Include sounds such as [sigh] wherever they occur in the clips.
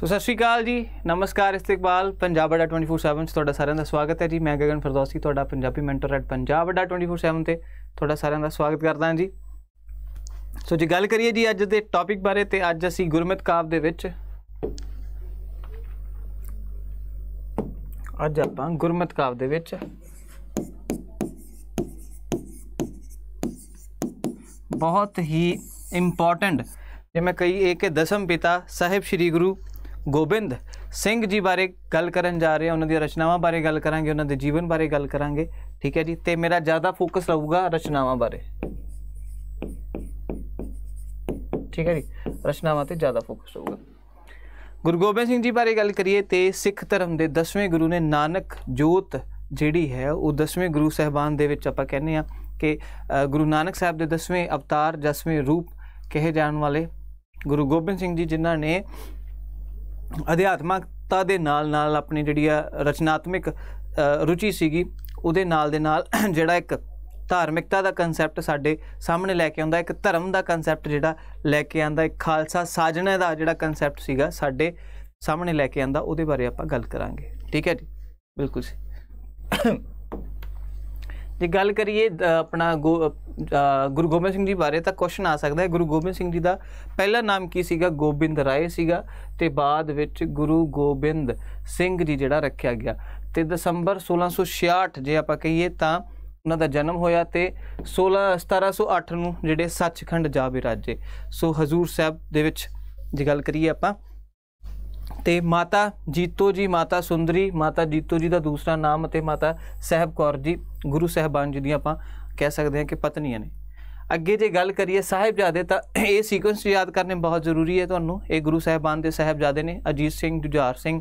ਸੋ ਸਤਿ ਸ਼੍ਰੀ ਅਕਾਲ ਜੀ ਨਮਸਕਾਰ ਇਸਤਕਬਾਲ ਪੰਜਾਬ ਅਡਾ 247 ਚ ਤੁਹਾਡਾ ਸਾਰਿਆਂ ਦਾ ਸਵਾਗਤ ਹੈ ਜੀ ਮੈਂ ਗਗਨ ਫਰਦੌਸੀ ਤੁਹਾਡਾ ਪੰਜਾਬੀ ਮੈਂਟਰ ਐਟ ਪੰਜਾਬ ਅਡਾ 247 ਤੇ ਤੁਹਾਡਾ ਸਾਰਿਆਂ ਦਾ ਸਵਾਗਤ ਕਰਦਾ ਹਾਂ ਜੀ ਸੋ ਜੀ ਗੱਲ ਕਰੀਏ ਜੀ ਅੱਜ ਦੇ ਟੌਪਿਕ ਬਾਰੇ ਤੇ ਅੱਜ ਅਸੀਂ ਗੁਰਮਤ ਕਾਵ ਦੇ ਵਿੱਚ ਅੱਜ ਆਪਾਂ ਗੁਰਮਤ ਕਾਵ ਦੇ ਵਿੱਚ ਬਹੁਤ ਹੀ ਇੰਪੋਰਟੈਂਟ ਜੇ ਮੈਂ ਕਹੀ ਇਹ ਕਿ ਦਸ਼ਮ ਪਿਤਾ ਸਾਹਿਬ ਸ੍ਰੀ ਗੁਰੂ ਗੋਬਿੰਦ ਸਿੰਘ ਜੀ ਬਾਰੇ ਗੱਲ ਕਰਨ ਜਾ ਰਹੇ ਹਾਂ ਉਹਨਾਂ ਦੀਆਂ ਰਚਨਾਵਾਂ ਬਾਰੇ ਗੱਲ ਕਰਾਂਗੇ ਉਹਨਾਂ ਦੇ ਜੀਵਨ ਬਾਰੇ ਗੱਲ ਕਰਾਂਗੇ ਠੀਕ ਹੈ ਜੀ ਤੇ ਮੇਰਾ ਜ਼ਿਆਦਾ ਫੋਕਸ ਰਹੂਗਾ ਰਚਨਾਵਾਂ ਬਾਰੇ ਠੀਕ ਹੈ ਜੀ ਰਚਨਾਵਾਂ ਤੇ ਜ਼ਿਆਦਾ ਫੋਕਸ ਹੋਊਗਾ ਗੁਰੂ ਗੋਬਿੰਦ ਸਿੰਘ ਜੀ ਬਾਰੇ ਗੱਲ ਕਰੀਏ ਤੇ ਸਿੱਖ ਧਰਮ ਦੇ 10ਵੇਂ ਗੁਰੂ ਨੇ ਨਾਨਕ ਜੋਤ ਜਿਹੜੀ ਹੈ ਉਹ 10ਵੇਂ ਗੁਰੂ ਸਹਿਬਾਨ ਦੇ ਵਿੱਚ ਆਪਾਂ ਕਹਿੰਦੇ ਆ ਕਿ ਗੁਰੂ ਨਾਨਕ ਸਾਹਿਬ ਦੇ 10ਵੇਂ ਅਵਤਾਰ ਜਸਵੇਂ ਰੂਪ ਕਹੇ ਜਾਣ ਵਾਲੇ ਗੁਰੂ ਗੋਬਿੰਦ ਸਿੰਘ ਜੀ ਜਿਨ੍ਹਾਂ ਨੇ ਅਧਿਆਤਮਕਤਾ ਦੇ ਨਾਲ ਨਾਲ ਆਪਣੀ ਜਿਹੜੀ ਆ ਰਚਨਾਤਮਿਕ ਰੁਚੀ ਸੀਗੀ ਉਹਦੇ ਨਾਲ ਦੇ ਨਾਲ [clears throat] ਜਿਹੜਾ ਇੱਕ ਧਾਰਮਿਕਤਾ ਦਾ ਕਨਸੈਪਟ ਸਾਡੇ ਸਾਹਮਣੇ ਲੈ ਕੇ ਆਉਂਦਾ ਇੱਕ ਧਰਮ ਦਾ ਕਨਸੈਪਟ ਜਿਹੜਾ ਲੈ ਕੇ ਆਂਦਾ ਇੱਕ ਖਾਲਸਾ ਸਾਜਣਾ ਦਾ ਜਿਹੜਾ ਕਨਸੈਪਟ ਸੀਗਾ ਸਾਡੇ ਸਾਹਮਣੇ ਲੈ ਕੇ ਆਂਦਾ ਉਹਦੇ ਬਾਰੇ ਆਪਾਂ ਗੱਲ ਕਰਾਂਗੇ ਠੀਕ ਹੈ ਜੀ ਬਿਲਕੁਲ ਜੀ ਜੇ ਗੱਲ ਕਰੀਏ ਆਪਣਾ ਗੁਰੂ ਗੋਬਿੰਦ ਸਿੰਘ ਜੀ ਬਾਰੇ ਤਾਂ ਕੁਐਸਚਨ ਆ ਸਕਦਾ ਹੈ ਗੁਰੂ ਗੋਬਿੰਦ ਸਿੰਘ ਜੀ ਦਾ ਪਹਿਲਾ ਨਾਮ ਕੀ ਸੀਗਾ ਗੋਬਿੰਦ ਰਾਏ ਸੀਗਾ ਤੇ ਬਾਅਦ ਵਿੱਚ ਗੁਰੂ ਗੋਬਿੰਦ ਸਿੰਘ ਜੀ ਜਿਹੜਾ ਰੱਖਿਆ ਗਿਆ ਤੇ ਦਸੰਬਰ 1666 ਜੇ ਆਪਾਂ ਕਹੀਏ ਤਾਂ ਉਹਨਾਂ ਦਾ ਜਨਮ ਹੋਇਆ ਤੇ 16 1708 ਨੂੰ ਜਿਹੜੇ ਸੱਚਖੰਡ ਜਾ ਵਿਰਾਜੇ ਸੋ ਹਜ਼ੂਰ ਸਾਹਿਬ ਦੇ ਵਿੱਚ ਜੇ ਗੱਲ ਕਰੀਏ ਆਪਾਂ ਤੇ ਮਾਤਾ ਜੀਤੋ ਜੀ ਮਾਤਾ ਸੁੰਦਰੀ ਮਾਤਾ ਜੀਤੋ ਜੀ ਦਾ ਦੂਸਰਾ ਨਾਮ ਅਤੇ ਮਾਤਾ ਸਹਿਬ ਕੌਰ ਜੀ ਗੁਰੂ ਸਹਿਬਾਨ ਜੀ ਦੀਆਂ ਆਪਾਂ ਕਹਿ ਸਕਦੇ ਹਾਂ ਕਿ ਪਤਨੀਆਂ ਨੇ ਅੱਗੇ ਜੇ ਗੱਲ ਕਰੀਏ ਸਾਹਿਬਜ਼ਾਦੇ ਤਾਂ ਇਹ ਸੀਕੁਐਂਸ ਯਾਦ ਕਰਨੇ ਬਹੁਤ ਜ਼ਰੂਰੀ ਹੈ ਤੁਹਾਨੂੰ ਇਹ ਗੁਰੂ ਸਹਿਬਾਨ ਦੇ ਸਾਹਿਬਜ਼ਾਦੇ ਨੇ ਅਜੀਤ ਸਿੰਘ ਜੁਝਾਰ ਸਿੰਘ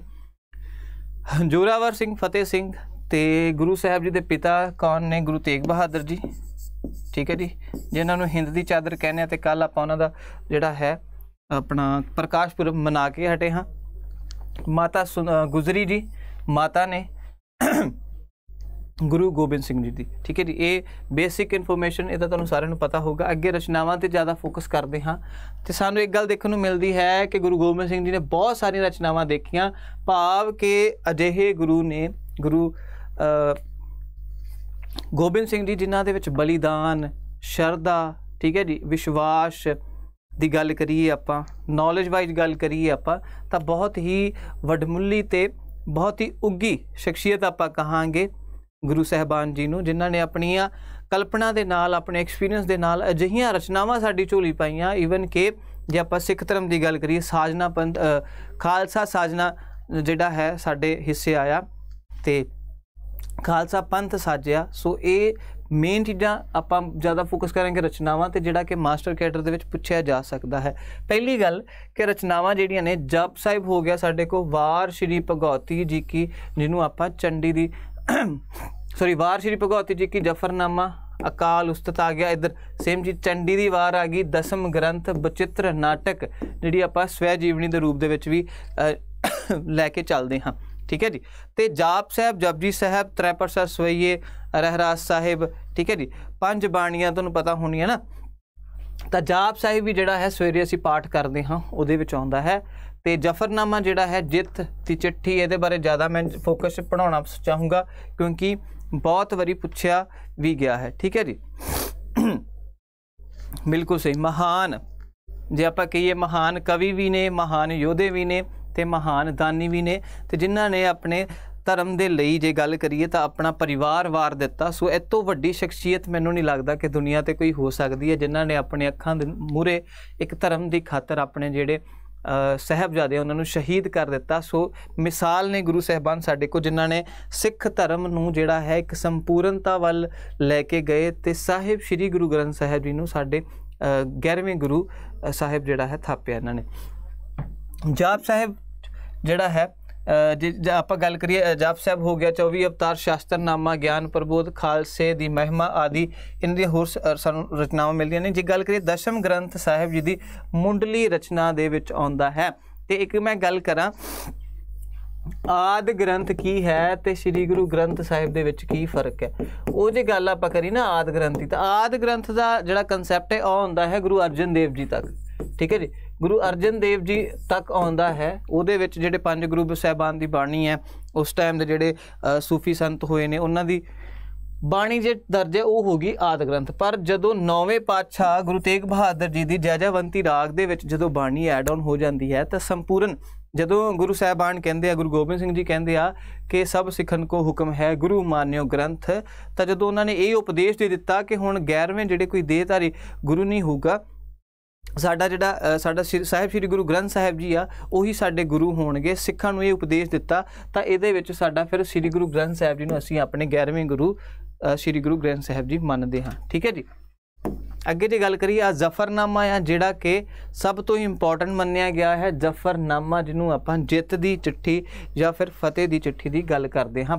ਜੋਰਾਵਰ ਸਿੰਘ ਫਤਿਹ ਸਿੰਘ ਤੇ ਗੁਰੂ ਸਾਹਿਬ ਜੀ ਦੇ ਪਿਤਾ ਕੌਣ ਨੇ ਗੁਰੂ ਤੇਗ ਬਹਾਦਰ ਜੀ ਠੀਕ ਹੈ ਜੀ ਜਿਨ੍ਹਾਂ ਨੂੰ ਹਿੰਦ ਦੀ ਚਾਦਰ ਕਹਿੰਦੇ ਆ ਤੇ ਕੱਲ ਆਪਾਂ ਉਹਨਾਂ ਦਾ ਜਿਹੜਾ ਹੈ ਆਪਣਾ ਪ੍ਰਕਾਸ਼ ਪੁਰਬ ਮਨਾ ਕੇ ਹਟੇ ਹਾਂ ਮਾਤਾ ਗੁਜਰੀ ਜੀ ਮਾਤਾ ਨੇ ਗੁਰੂ ਗੋਬਿੰਦ ਸਿੰਘ ਜੀ ਦੀ ਠੀਕ ਹੈ ਜੀ ਇਹ ਬੇਸਿਕ ਇਨਫੋਰਮੇਸ਼ਨ ਇਹਦਾ ਤੁਹਾਨੂੰ ਸਾਰਿਆਂ ਨੂੰ ਪਤਾ ਹੋਗਾ ਅੱਗੇ ਰਚਨਾਵਾਂ ਤੇ ਜ਼ਿਆਦਾ ਫੋਕਸ ਕਰਦੇ ਹਾਂ ਤੇ ਸਾਨੂੰ ਇੱਕ ਗੱਲ ਦੇਖਣ ਨੂੰ ਮਿਲਦੀ ਹੈ ਕਿ ਗੁਰੂ ਗੋਬਿੰਦ ਸਿੰਘ ਜੀ ਨੇ ਬਹੁਤ ਸਾਰੀਆਂ ਰਚਨਾਵਾਂ ਦੇਖੀਆਂ ਭਾਵ ਕਿ ਅਜਿਹੇ ਗੁਰੂ ਨੇ ਗੁਰੂ ਗੋਬਿੰਦ ਸਿੰਘ ਜੀ ਜਿਨ੍ਹਾਂ ਦੇ ਵਿੱਚ ਬਲੀਦਾਨ ਸ਼ਰਧਾ ਠੀਕ ਹੈ ਜੀ ਵਿਸ਼ਵਾਸ ਦੀ ਗੱਲ ਕਰੀਏ ਆਪਾਂ ਨੌਲੇਜ ਵਾਈਜ਼ ਗੱਲ ਕਰੀਏ ਆਪਾਂ ਤਾਂ ਬਹੁਤ ਹੀ ਵਡਮੁੱਲੀ ਤੇ ਬਹੁਤ ਹੀ ਉੱਗੀ ਸ਼ਖਸੀਅਤ ਆਪਾਂ ਕਹਾਂਗੇ ਗੁਰੂ ਸਹਿਬਾਨ ਜੀ ਨੂੰ ਜਿਨ੍ਹਾਂ ਨੇ ਆਪਣੀਆਂ ਕਲਪਨਾ ਦੇ ਨਾਲ ਆਪਣੇ ਐਕਸਪੀਰੀਅੰਸ ਦੇ ਨਾਲ ਅਜਿਹੀਆਂ ਰਚਨਾਵਾਂ ਸਾਡੀ ਝੋਲੀ ਪਾਈਆਂ ਈਵਨ ਕਿ ਜੇ ਆਪਾਂ ਸਿੱਖ ਧਰਮ ਦੀ ਗੱਲ ਕਰੀਏ ਸਾਜਨਾ ਪੰਥ ਖਾਲਸਾ ਸਾਜਨਾ ਜਿਹੜਾ ਹੈ ਸਾਡੇ ਹਿੱਸੇ ਆਇਆ ਤੇ ਖਾਲਸਾ ਪੰਥ ਸਾਜਿਆ ਸੋ ਇਹ ਮੇਨ ਚੀਜ਼ਾਂ ਆਪਾਂ ਜ਼ਿਆਦਾ ਫੋਕਸ ਕਰਾਂਗੇ ਰਚਨਾਵਾਂ ਤੇ ਜਿਹੜਾ ਕਿ ਮਾਸਟਰ ਕੈਡਰ ਦੇ ਵਿੱਚ ਪੁੱਛਿਆ ਜਾ ਸਕਦਾ ਹੈ ਪਹਿਲੀ ਗੱਲ ਕਿ ਰਚਨਾਵਾਂ ਜਿਹੜੀਆਂ ਨੇ ਜਪ ਸਾਹਿਬ ਹੋ ਗਿਆ ਸਾਡੇ ਕੋ ਵਾਰ ਸ਼੍ਰੀ ਭਗਉਤੀ ਜੀ ਕੀ ਜਿਹਨੂੰ ਆਪਾਂ ਚੰਡੀ ਦੀ ਸੌਰੀ [coughs] ਵਾਰ ਸ਼੍ਰੀ ਭਗਉਤੀ ਜੀ ਕੀ ਜਫਰਨਾਮਾ ਅਕਾਲ ਉਸਤਤ ਆ ਗਿਆ ਇਧਰ ਸੇਮ ਜੀ ਚੰਡੀ ਦੀ ਵਾਰ ਆ ਗਈ ਦਸਮ ਗ੍ਰੰਥ ਬਚਿੱਤਰ ਨਾਟਕ ਜਿਹੜੀ ਆਪਾਂ ਸਵੈ ਜੀਵਨੀ ਦੇ ਰੂਪ ਦੇ ਵਿੱਚ ਵੀ [coughs] ਲੈ ਕੇ ਚੱਲਦੇ ਹਾਂ ਠੀਕ ਹੈ ਜੀ ਤੇ ਜਾਪ ਸਾਹਿਬ ਜਪਜੀ ਸਾਹਿਬ ਤ੍ਰੈਪਰਸਰ ਸਵਈਏ ਰਹਿਰਾਸ ਸਾਹਿਬ ਠੀਕ ਹੈ ਜੀ ਪੰਜ ਬਾਣੀਆਂ ਤੁਹਾਨੂੰ ਪਤਾ ਹੋਣੀਆਂ ਨਾ ਤਾਂ ਜਾਪ ਸਾਹਿਬ ਵੀ ਜਿਹੜਾ ਹੈ ਸਵੇਰੇ ਅਸੀਂ ਪਾਠ ਕਰਦੇ ਹਾਂ ਉਹਦੇ ਵਿੱਚ ਆਉਂਦਾ ਹੈ ਤੇ ਜਫਰਨਾਮਾ ਜਿਹੜਾ ਹੈ ਜਿੱਤ ਦੀ ਚਿੱਠੀ ਇਹਦੇ ਬਾਰੇ ਜ਼ਿਆਦਾ ਮੈਂ ਫੋਕਸ ਪੜਾਉਣਾ ਚਾਹੂੰਗਾ ਕਿਉਂਕਿ ਬਹੁਤ ਵਾਰੀ ਪੁੱਛਿਆ ਵੀ ਗਿਆ ਹੈ ਠੀਕ ਹੈ ਜੀ ਬਿਲਕੁਲ ਸਹੀ ਮਹਾਨ ਜੇ ਆਪਾਂ ਕਹੀਏ ਮਹਾਨ ਕਵੀ ਵੀ ਨੇ ਮਹਾਨ ਯੋਧੇ ਵੀ ਨੇ ਤੇ ਮਹਾਨ ਦਾਨੀ ਵੀ ਨੇ ਤੇ ਜਿਨ੍ਹਾਂ ਨੇ ਆਪਣੇ ਧਰਮ ਦੇ ਲਈ ਜੇ ਗੱਲ ਕਰੀਏ ਤਾਂ ਆਪਣਾ ਪਰਿਵਾਰ ਵਾਰ ਦਿੱਤਾ ਸੋ ਇਹ ਤੋਂ ਵੱਡੀ ਸ਼ਖਸੀਅਤ ਮੈਨੂੰ ਨਹੀਂ ਲੱਗਦਾ ਕਿ ਦੁਨੀਆ ਤੇ ਕੋਈ ਹੋ ਸਕਦੀ ਹੈ ਜਿਨ੍ਹਾਂ ਨੇ ਆਪਣੇ ਅੱਖਾਂ ਦੇ ਮੂਰੇ ਇੱਕ ਧਰਮ ਦੀ ਖਾਤਰ ਆਪਣੇ ਜਿਹੜੇ ਸਹਿਬਜ਼ਾਦੇ ਉਹਨਾਂ ਨੂੰ ਸ਼ਹੀਦ ਕਰ ਦਿੱਤਾ ਸੋ ਮਿਸਾਲ ਨੇ ਗੁਰੂ ਸਹਿਬਾਨ ਸਾਡੇ ਕੋ ਜਿਨ੍ਹਾਂ ਨੇ ਸਿੱਖ ਧਰਮ ਨੂੰ ਜਿਹੜਾ ਹੈ ਇੱਕ ਸੰਪੂਰਨਤਾ ਵੱਲ ਲੈ ਕੇ ਗਏ ਤੇ ਸਾਹਿਬ ਸ੍ਰੀ ਗੁਰੂ ਗ੍ਰੰਥ ਸਾਹਿਬ ਜੀ ਨੂੰ ਸਾਡੇ 11ਵੇਂ ਗੁਰੂ ਸਾਹਿਬ ਜਿਹੜਾ ਹੈ ਥਾਪਿਆ ਇਹਨਾਂ ਨੇ ਜਾਪ ਸਾਹਿਬ ਜਿਹੜਾ ਹੈ ਜੇ ਆਪਾਂ ਗੱਲ ਕਰੀਏ ਜਪ ਸਾਹਿਬ ਹੋ ਗਿਆ 24 ਅਵਤਾਰ ਸ਼ਾਸਤਰ ਨਾਮਾ ਗਿਆਨ ਪ੍ਰਬੋਧ ਖਾਲਸੇ ਦੀ ਮਹਿਮਾ ਆਦਿ ਇਹਨਾਂ ਦੀ ਹੋਰ ਸਾਨੂੰ ਰਚਨਾਵਾਂ ਮਿਲਦੀਆਂ ਨੇ ਜੇ ਗੱਲ ਕਰੀਏ ਦਸ਼ਮ ਗ੍ਰੰਥ ਸਾਹਿਬ ਜੀ ਦੀ ਮੁੰਡਲੀ ਰਚਨਾ ਦੇ ਵਿੱਚ ਆਉਂਦਾ ਹੈ ਤੇ ਇੱਕ ਮੈਂ ਗੱਲ ਕਰਾਂ ਆਦ ਗ੍ਰੰਥ ਕੀ ਹੈ ਤੇ ਸ੍ਰੀ ਗੁਰੂ ਗ੍ਰੰਥ ਸਾਹਿਬ ਦੇ ਵਿੱਚ ਕੀ ਫਰਕ ਹੈ ਉਹ ਜੇ ਗੱਲ ਆਪਾਂ ਕਰੀ ਨਾ ਆਦ ਗ੍ਰੰਥੀ ਤਾਂ ਆਦ ਗ੍ਰੰਥ ਦਾ ਜਿਹੜਾ ਕਨਸੈਪਟ ਹੈ ਉਹ ਹੁੰਦਾ ਹੈ ਗੁਰੂ ਅਰਜਨ ਦੇਵ ਜੀ ਤੱਕ ਠੀਕ ਹੈ ਜੀ ਗੁਰੂ ਅਰਜਨ ਦੇਵ ਜੀ ਤੱਕ ਆਉਂਦਾ ਹੈ ਉਹਦੇ ਵਿੱਚ ਜਿਹੜੇ ਪੰਜ ਗੁਰੂ ਸਾਹਿਬਾਨ ਦੀ ਬਾਣੀ ਹੈ ਉਸ ਟਾਈਮ ਦੇ ਜਿਹੜੇ ਸੂਫੀ ਸੰਤ ਹੋਏ ਨੇ ਉਹਨਾਂ ਦੀ ਬਾਣੀ ਜੇ ਦਰਜ ਹੈ ਉਹ ਹੋ ਗਈ ਆਦ ਗ੍ਰੰਥ ਪਰ ਜਦੋਂ ਨੌਵੇਂ ਪਾਤਸ਼ਾਹ ਗੁਰੂ ਤੇਗ ਬਹਾਦਰ ਜੀ ਦੀ ਜੈਜਵੰਤੀ ਰਾਗ ਦੇ ਵਿੱਚ ਜਦੋਂ ਬਾਣੀ ਐਡ ਆਨ ਹੋ ਜਾਂਦੀ ਹੈ ਤਾਂ ਸੰਪੂਰਨ ਜਦੋਂ ਗੁਰੂ ਸਾਹਿਬਾਨ ਕਹਿੰਦੇ ਆ ਗੁਰੂ ਗੋਬਿੰਦ ਸਿੰਘ ਜੀ ਕਹਿੰਦੇ ਆ ਕਿ ਸਭ ਸਿੱਖਣ ਕੋ ਹੁਕਮ ਹੈ ਗੁਰੂ ਮਾਨਿਓ ਗ੍ਰੰਥ ਤਾਂ ਜਦੋਂ ਉਹਨਾਂ ਨੇ ਇਹ ਉਪਦੇਸ਼ ਦੇ ਦਿੱਤਾ ਕਿ ਹੁਣ ਗੈਰਵੇਂ ਜਿਹੜੇ ਕੋਈ ਦੇਹਧਾਰੀ ਗੁਰੂ ਨਹੀਂ ਹੋਊਗਾ ਸਾਡਾ ਜਿਹੜਾ ਸਾਡਾ ਸਾਹਿਬ ਸ੍ਰੀ ਗੁਰੂ ਗ੍ਰੰਥ ਸਾਹਿਬ ਜੀ ਆ ਉਹੀ ਸਾਡੇ ਗੁਰੂ ਹੋਣਗੇ ਸਿੱਖਾਂ ਨੂੰ ਇਹ ਉਪਦੇਸ਼ ਦਿੱਤਾ ਤਾਂ ਇਹਦੇ ਵਿੱਚ ਸਾਡਾ ਫਿਰ ਸ੍ਰੀ ਗੁਰੂ ਗ੍ਰੰਥ ਸਾਹਿਬ ਜੀ ਨੂੰ ਅਸੀਂ ਆਪਣੇ 11ਵੇਂ ਗੁਰੂ ਸ੍ਰੀ ਗੁਰੂ ਗ੍ਰੰਥ ਸਾਹਿਬ ਜੀ ਮੰਨਦੇ ਹਾਂ ਠੀਕ ਹੈ ਜੀ ਅੱਗੇ ਜੇ ਗੱਲ ਕਰੀਏ ਆ ਜ਼ਫਰਨਾਮਾ ਆ ਜਿਹੜਾ ਕਿ ਸਭ ਤੋਂ ਇੰਪੋਰਟੈਂਟ ਮੰਨਿਆ ਗਿਆ ਹੈ ਜ਼ਫਰਨਾਮਾ ਜਿਹਨੂੰ ਆਪਾਂ ਜਿੱਤ ਦੀ ਚਿੱਠੀ ਜਾਂ ਫਿਰ ਫਤਿਹ ਦੀ ਚਿੱਠੀ ਦੀ ਗੱਲ ਕਰਦੇ ਹਾਂ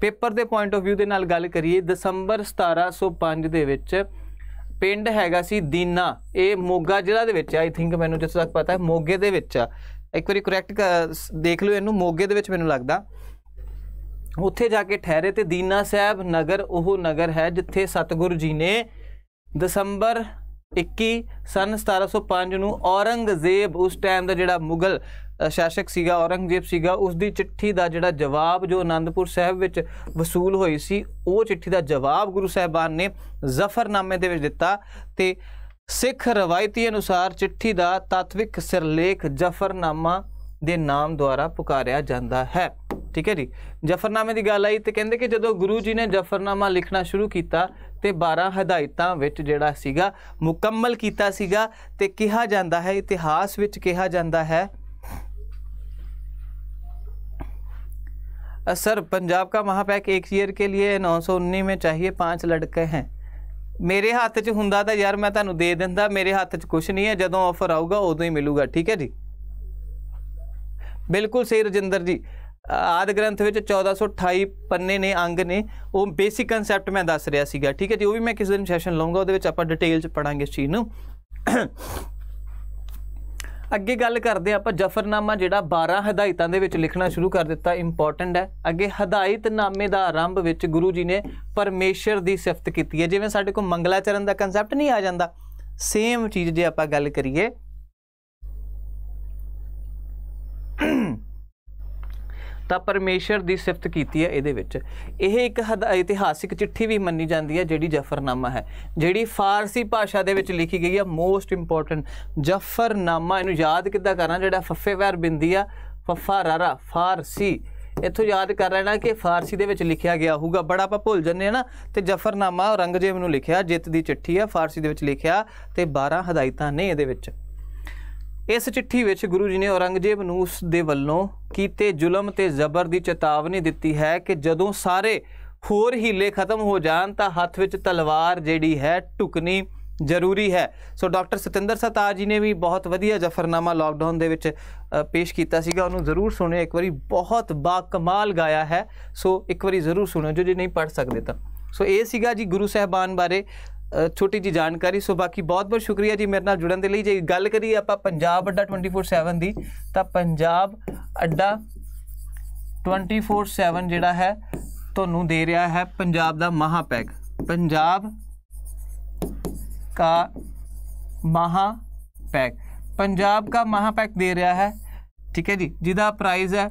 ਪੇਪਰ ਦੇ ਪੁਆਇੰਟ ਆਫ View ਦੇ ਨਾਲ ਗੱਲ ਕਰੀਏ ਦਸੰਬਰ 1705 ਦੇ ਵਿੱਚ ਪਿੰਡ ਹੈਗਾ ਸੀ ਦੀਨਾ ਇਹ ਮੋਗਾ ਜ਼ਿਲ੍ਹਾ ਦੇ ਵਿੱਚ ਆਈ ਥਿੰਕ ਮੈਨੂੰ ਜਿੱਥੇ ਤੱਕ ਪਤਾ ਹੈ ਮੋਗੇ ਦੇ ਵਿੱਚ ਆ ਇੱਕ ਵਾਰੀ ਕਰੈਕਟ ਦੇਖ ਲਿਓ ਇਹਨੂੰ ਮੋਗੇ ਦੇ ਵਿੱਚ ਮੈਨੂੰ ਲੱਗਦਾ ਉੱਥੇ ਜਾ ਕੇ ਠਹਿਰੇ ਤੇ ਦੀਨਾ ਸਾਹਿਬ ਨਗਰ ਉਹ ਨਗਰ ਹੈ ਜਿੱਥੇ ਸਤਗੁਰੂ ਜੀ ਨੇ ਦਸੰਬਰ 21 ਸਨ 1705 ਨੂੰ ਔਰੰਗਜ਼ੇਬ ਉਸ ਟਾਈਮ ਦਾ ਜਿਹੜਾ ਮੁਗਲ ਸ਼ਾਸਕ ਸੀਗਾ ਔਰੰਗਜ਼ੇਬ ਸੀਗਾ ਉਸ ਦੀ ਚਿੱਠੀ ਦਾ ਜਿਹੜਾ ਜਵਾਬ ਜੋ ਆਨੰਦਪੁਰ ਸਾਹਿਬ ਵਿੱਚ ਵਸੂਲ ਹੋਈ ਸੀ ਉਹ ਚਿੱਠੀ ਦਾ ਜਵਾਬ ਗੁਰੂ ਸਾਹਿਬਾਨ ਨੇ ਜ਼ਫਰਨਾਮੇ ਦੇ ਵਿੱਚ ਦਿੱਤਾ ਤੇ ਸਿੱਖ ਰਵਾਇਤੀ ਅਨੁਸਾਰ ਚਿੱਠੀ ਦਾ ਤਾਤਵਿਕ ਸਿਰਲੇਖ ਜ਼ਫਰਨਾਮਾ ਦੇ ਨਾਮ ਦੁਆਰਾ ਪੁਕਾਰਿਆ ਜਾਂਦਾ ਹੈ ਠੀਕ ਹੈ ਜੀ ਜ਼ਫਰਨਾਮੇ ਦੀ ਗੱਲ ਆਈ ਤੇ ਕਹਿੰਦੇ ਕਿ ਜਦੋਂ ਗੁਰੂ ਜੀ ਨੇ ਜ਼ਫਰਨਾਮਾ ਲਿਖਣਾ ਸ਼ੁਰੂ ਕੀਤਾ ਤੇ 12 ਹਦਾਇਤਾਂ ਵਿੱਚ ਜਿਹੜਾ ਸੀਗਾ ਮੁਕੰਮਲ ਕੀਤਾ ਸੀਗਾ ਤੇ ਕਿਹਾ ਜਾਂਦਾ ਹੈ ਇਤਿਹਾਸ ਵਿੱਚ ਕਿਹਾ ਜਾਂਦਾ ਹੈ ਸਰ ਪੰਜਾਬ ਦਾ ਮਹਾਪੈਕ 1 ਈਅਰ ਕੇ ਲਈ 919 में ਚਾਹੀਏ 5 ਲੜਕੇ ਹਨ ਮੇਰੇ ਹੱਥ 'ਚ ਹੁੰਦਾ ਤਾਂ ਯਾਰ ਮੈਂ ਤੁਹਾਨੂੰ ਦੇ ਦਿੰਦਾ ਮੇਰੇ ਹੱਥ 'ਚ ਕੁਝ ਨਹੀਂ ਹੈ ਜਦੋਂ ਆਫਰ ਆਊਗਾ ਉਦੋਂ ਹੀ ਮਿਲੂਗਾ ਠੀਕ ਹੈ ਜੀ ਬਿਲਕੁਲ ਸਹੀ ਰਜਿੰਦਰ ਜੀ ਆਦ ਗ੍ਰੰਥ ਵਿੱਚ 1428 ਪੰਨੇ ਨੇ ਅੰਗ ਨੇ ਉਹ ਬੇਸਿਕ ਕਨਸੈਪਟ ਮੈਂ ਦੱਸ ਰਿਹਾ ਸੀਗਾ ਠੀਕ ਹੈ ਜੀ ਉਹ ਵੀ ਮੈਂ ਕਿਸੇ ਦਿਨ ਸੈਸ਼ਨ ਲਵਾਂਗਾ ਉਹਦੇ ਵਿੱਚ ਆਪਾਂ ਡਿਟੇਲ ਚ ਪੜਾਂਗੇ ਇਸ ਚੀਜ਼ ਨੂੰ ਅੱਗੇ ਗੱਲ ਕਰਦੇ ਆਪਾਂ ਜਫਰਨਾਮਾ ਜਿਹੜਾ 12 ਹਦਾਇਤਾਂ ਦੇ ਵਿੱਚ ਲਿਖਣਾ ਸ਼ੁਰੂ ਕਰ ਦਿੱਤਾ ਇੰਪੋਰਟੈਂਟ ਹੈ ਅੱਗੇ ਹਦਾਇਤ ਨਾਮੇ ਦਾ ਆਰੰਭ ਵਿੱਚ ਗੁਰੂ ਜੀ ਨੇ ਪਰਮੇਸ਼ਰ ਦੀ ਸਿਫਤ ਕੀਤੀ ਹੈ ਜਿਵੇਂ ਸਾਡੇ ਕੋਲ ਮੰਗਲਾਚਰਨ ਦਾ ਕਨਸੈਪਟ ਨਹੀਂ ਆ ਜਾਂਦਾ ਸੇਮ ਚੀਜ਼ ਜੇ ਆਪਾਂ ਗੱਲ ਕਰੀਏ ਤਾਂ ਪਰਮੇਸ਼ਰ ਦੀ ਸਿਫਤ ਕੀਤੀ ਹੈ ਇਹਦੇ ਵਿੱਚ ਇਹ ਇੱਕ ਇਤਿਹਾਸਿਕ ਚਿੱਠੀ ਵੀ ਮੰਨੀ ਜਾਂਦੀ ਹੈ ਜਿਹੜੀ ਜਫਰਨਾਮਾ ਹੈ ਜਿਹੜੀ ਫਾਰਸੀ ਭਾਸ਼ਾ ਦੇ ਵਿੱਚ ਲਿਖੀ ਗਈ ਹੈ ਮੋਸਟ ਇੰਪੋਰਟੈਂਟ ਜਫਰਨਾਮਾ ਇਹਨੂੰ ਯਾਦ ਕਿੱਦਾਂ ਕਰਾਂ ਜਿਹੜਾ ਫੱਫੇਵਾਰ ਬਿੰਦੀ ਆ ਫੱਫਾ ਰਾਰਾ ਫਾਰਸੀ ਇਥੋਂ ਯਾਦ ਕਰ ਲੈਣਾ ਕਿ ਫਾਰਸੀ ਦੇ ਵਿੱਚ ਲਿਖਿਆ ਗਿਆ ਹੋਊਗਾ ਬੜਾ ਆਪਾਂ ਭੁੱਲ ਜੰਨੇ ਆ ਨਾ ਤੇ ਜਫਰਨਾਮਾ ਔਰੰਗਜ਼ੇਬ ਨੂੰ ਲਿਖਿਆ ਜਿੱਤ ਦੀ ਚਿੱਠੀ ਆ ਫਾਰਸੀ ਦੇ ਵਿੱਚ ਲਿਖਿਆ ਤੇ 12 ਹਦਾਇਤਾਂ ਨੇ ਇਹਦੇ ਵਿੱਚ ਇਸ ਚਿੱਠੀ ਵਿੱਚ ਗੁਰੂ ਜੀ ਨੇ ਔਰੰਗਜ਼ੇਬ ਨੂੰ ਉਸ ਦੇ ਵੱਲੋਂ ਕੀਤੇ ਜ਼ੁਲਮ ਤੇ ਜ਼ਬਰ ਦੀ ਚੇਤਾਵਨੀ ਦਿੱਤੀ ਹੈ ਕਿ ਜਦੋਂ ਸਾਰੇ ਹੋਰ ਹੀਲੇ ਖਤਮ ਹੋ ਜਾਣ ਤਾਂ ਹੱਥ ਵਿੱਚ ਤਲਵਾਰ ਜਿਹੜੀ ਹੈ ਟੁਕਨੀ ਜ਼ਰੂਰੀ ਹੈ ਸੋ ਡਾਕਟਰ ਸਤਿੰਦਰ ਸਤਾਜ ਜੀ ਨੇ ਵੀ ਬਹੁਤ ਵਧੀਆ ਜ਼ਫਰਨਾਮਾ ਲਾਕਡਾਊਨ ਦੇ ਵਿੱਚ ਪੇਸ਼ ਕੀਤਾ ਸੀਗਾ ਉਹਨੂੰ ਜ਼ਰੂਰ ਸੁਣਿਓ ਇੱਕ ਵਾਰੀ ਬਹੁਤ ਬਾ ਕਮਾਲ ਗਾਇਆ ਹੈ ਸੋ ਇੱਕ ਵਾਰੀ ਜ਼ਰੂਰ ਸੁਣਿਓ ਜੋ ਜੇ ਨਹੀਂ ਪੜ ਸਕਦੇ ਤਾਂ ਸੋ ਇਹ ਸੀਗਾ ਜੀ ਗੁਰੂ ਸਹਿਬਾਨ ਬਾਰੇ ਛੋਟੀ ਜੀ ਜਾਣਕਾਰੀ ਸੋ ਬਾਕੀ ਬਹੁਤ ਬਹੁਤ ਸ਼ੁਕਰੀਆ ਜੀ ਮੇਰੇ ਨਾਲ ਜੁੜਨ ਦੇ ਲਈ ਜੇ ਗੱਲ ਕਰੀਏ ਆਪਾਂ ਪੰਜਾਬ ਅੱਡਾ 24/7 ਦੀ ਤਾਂ ਪੰਜਾਬ ਅੱਡਾ 24/7 ਜਿਹੜਾ ਹੈ ਤੁਹਾਨੂੰ ਦੇ ਰਿਹਾ ਹੈ ਪੰਜਾਬ ਦਾ ਮਹਾ ਪੈਕ ਪੰਜਾਬ ਕਾ ਮਹਾ ਪੈਕ ਪੰਜਾਬ ਕਾ ਮਹਾ ਪੈਕ ਦੇ ਰਿਹਾ ਹੈ ਠੀਕ ਹੈ ਜੀ ਜਿਹਦਾ ਪ੍ਰਾਈਸ ਹੈ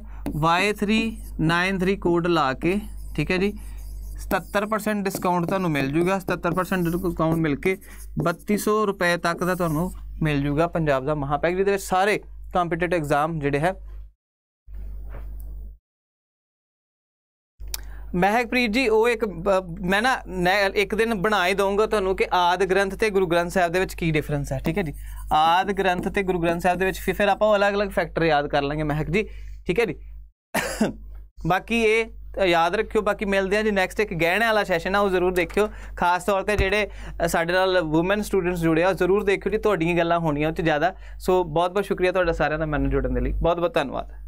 Y393 ਕੋਡ ਲਾ ਕੇ ਠੀਕ ਹੈ ਜੀ 77% ਡਿਸਕਾਊਂਟ ਤੁਹਾਨੂੰ ਮਿਲ ਜੂਗਾ 77% ਡਿਸਕਾਊਂਟ ਮਿਲ ਕੇ 3200 ਰੁਪਏ ਤੱਕ ਦਾ ਤੁਹਾਨੂੰ ਮਿਲ ਜੂਗਾ ਪੰਜਾਬ ਦਾ ਮਹਾਪੈਕ ਜਿਹਦੇ ਵਿੱਚ ਸਾਰੇ ਕੰਪੀਟੀਟਿਵ ਐਗਜ਼ਾਮ ਜਿਹੜੇ ਹੈ ਮਹਿਕਪ੍ਰੀਤ ਜੀ ਉਹ ਇੱਕ ਮੈਂ ਨਾ ਇੱਕ ਦਿਨ ਬਣਾ ਹੀ ਦਊਂਗਾ ਤੁਹਾਨੂੰ ਕਿ ਆਦ ਗ੍ਰੰਥ ਤੇ ਗੁਰੂ ਗ੍ਰੰਥ ਸਾਹਿਬ ਦੇ ਵਿੱਚ ਕੀ ਡਿਫਰੈਂਸ ਹੈ ਠੀਕ ਹੈ ਜੀ ਆਦ ਗ੍ਰੰਥ ਤੇ ਗੁਰੂ ਗ੍ਰੰਥ ਸਾਹਿਬ ਦੇ ਵਿੱਚ ਫਿਰ ਆਪਾਂ ਉਹ ਅਲੱਗ-ਅਲੱਗ ਫੈਕਟਰ ਯਾਦ ਕਰ ਲਾਂਗੇ ਮਹਿਕ ਜੀ ਠੀਕ ਹੈ ਜੀ ਬਾਕੀ ਇਹ ਯਾਦ ਰੱਖਿਓ ਬਾਕੀ ਮਿਲਦੇ ਆ ਜੀ ਨੈਕਸਟ ਇੱਕ ਗਹਿਣੇ ਵਾਲਾ ਸੈਸ਼ਨ ਆ ਉਹ ਜ਼ਰੂਰ ਦੇਖਿਓ ਖਾਸ ਤੌਰ ਤੇ ਜਿਹੜੇ ਸਾਡੇ ਨਾਲ ਔਮਨ ਸਟੂਡੈਂਟਸ ਜੁੜੇ ਆ ਜ਼ਰੂਰ ਦੇਖਿਓ ਜੀ ਤੁਹਾਡੀਆਂ ਗੱਲਾਂ ਹੋਣੀਆਂ ਉੱਚ ਜ਼ਿਆਦਾ ਸੋ ਬਹੁਤ ਬਹੁਤ ਸ਼ੁਕਰੀਆ ਤੁਹਾਡਾ ਸਾਰਿਆਂ ਦਾ ਮੈਨੂੰ ਜੁੜਨ ਦੇ ਲਈ ਬਹੁਤ ਬਹੁਤ ਧੰਨਵਾਦ